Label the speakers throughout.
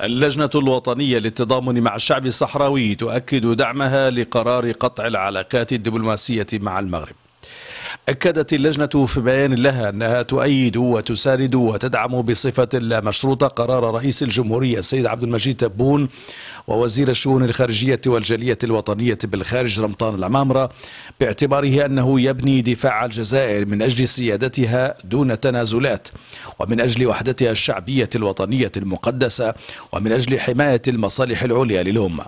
Speaker 1: اللجنة الوطنية للتضامن مع الشعب الصحراوي تؤكد دعمها لقرار قطع العلاقات الدبلوماسية مع المغرب أكدت اللجنة في بيان لها أنها تؤيد وتساند وتدعم بصفة لا مشروطة قرار رئيس الجمهورية السيد عبد المجيد تبون ووزير الشؤون الخارجية والجالية الوطنية بالخارج رمضان العمامرة باعتباره أنه يبني دفاع الجزائر من أجل سيادتها دون تنازلات ومن أجل وحدتها الشعبية الوطنية المقدسة ومن أجل حماية المصالح العليا للأمة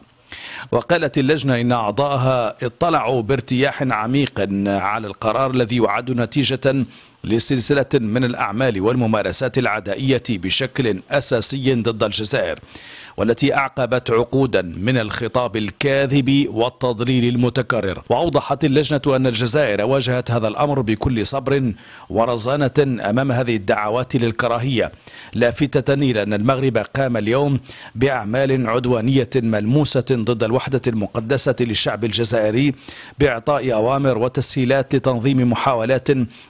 Speaker 1: وقالت اللجنة إن أعضائها اطلعوا بارتياح عميق على القرار الذي يعد نتيجة لسلسلة من الأعمال والممارسات العدائية بشكل أساسي ضد الجزائر والتي أعقبت عقودا من الخطاب الكاذب والتضليل المتكرر وأوضحت اللجنة أن الجزائر واجهت هذا الأمر بكل صبر ورزانة أمام هذه الدعوات للكراهية لافتة إلى أن المغرب قام اليوم بأعمال عدوانية ملموسة ضد الوحدة المقدسة للشعب الجزائري بإعطاء أوامر وتسهيلات لتنظيم محاولات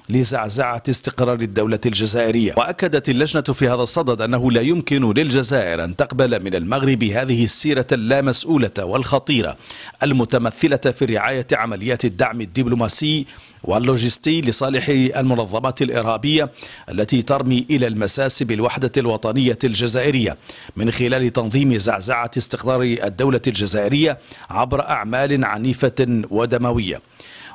Speaker 1: لزعزعة استقرار الدولة الجزائرية وأكدت اللجنة في هذا الصدد أنه لا يمكن للجزائر أن تقبل من المغرب هذه السيرة اللامسؤولة والخطيرة المتمثلة في رعاية عمليات الدعم الدبلوماسي واللوجستي لصالح المنظمات الإرهابية التي ترمي إلى المساس بالوحدة الوطنية الجزائرية من خلال تنظيم زعزعة استقرار الدولة الجزائرية عبر أعمال عنيفة ودموية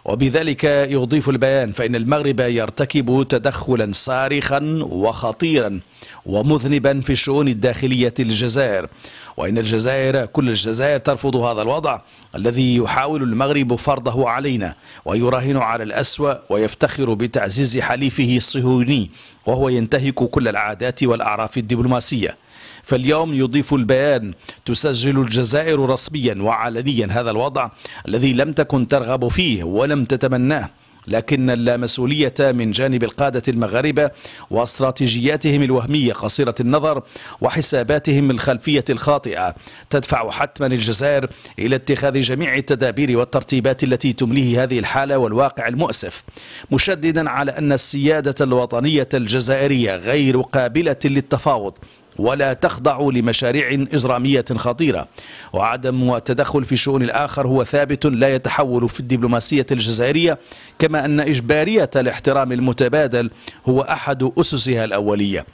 Speaker 1: وبذلك يضيف البيان فإن المغرب يرتكب تدخلا صارخا وخطيرا ومذنبا في الشؤون الداخلية للجزائر وإن الجزائر كل الجزائر ترفض هذا الوضع الذي يحاول المغرب فرضه علينا ويراهن على الأسوأ ويفتخر بتعزيز حليفه الصهيوني وهو ينتهك كل العادات والأعراف الدبلوماسية فاليوم يضيف البيان تسجل الجزائر رسميا وعلنيا هذا الوضع الذي لم تكن ترغب فيه ولم تتمناه لكن اللامسؤولية من جانب القادة المغاربة واستراتيجياتهم الوهمية قصيرة النظر وحساباتهم الخلفية الخاطئة تدفع حتما الجزائر إلى اتخاذ جميع التدابير والترتيبات التي تمليه هذه الحالة والواقع المؤسف مشددا على أن السيادة الوطنية الجزائرية غير قابلة للتفاوض ولا تخضع لمشاريع إجرامية خطيرة وعدم التدخل في شؤون الآخر هو ثابت لا يتحول في الدبلوماسية الجزائرية كما أن إجبارية الاحترام المتبادل هو أحد أسسها الأولية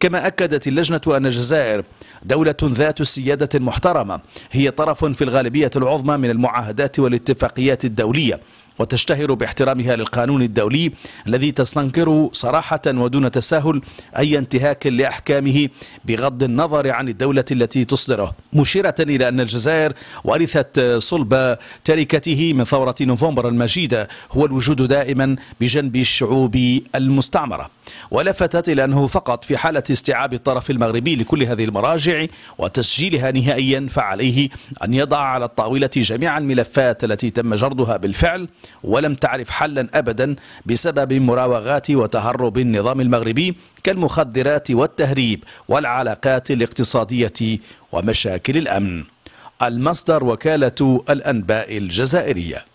Speaker 1: كما أكدت اللجنة أن الجزائر دولة ذات سيادة محترمة هي طرف في الغالبية العظمى من المعاهدات والاتفاقيات الدولية وتشتهر باحترامها للقانون الدولي الذي تستنكر صراحة ودون تساهل أي انتهاك لأحكامه بغض النظر عن الدولة التي تصدره مشيرة إلى أن الجزائر ورثت صلب تركته من ثورة نوفمبر المجيدة هو الوجود دائما بجنب الشعوب المستعمرة ولفتت إلى أنه فقط في حالة استيعاب الطرف المغربي لكل هذه المراجع وتسجيلها نهائيا فعليه أن يضع على الطاولة جميع الملفات التي تم جردها بالفعل ولم تعرف حلا أبدا بسبب مراوغات وتهرب النظام المغربي كالمخدرات والتهريب والعلاقات الاقتصادية ومشاكل الأمن المصدر وكالة الأنباء الجزائرية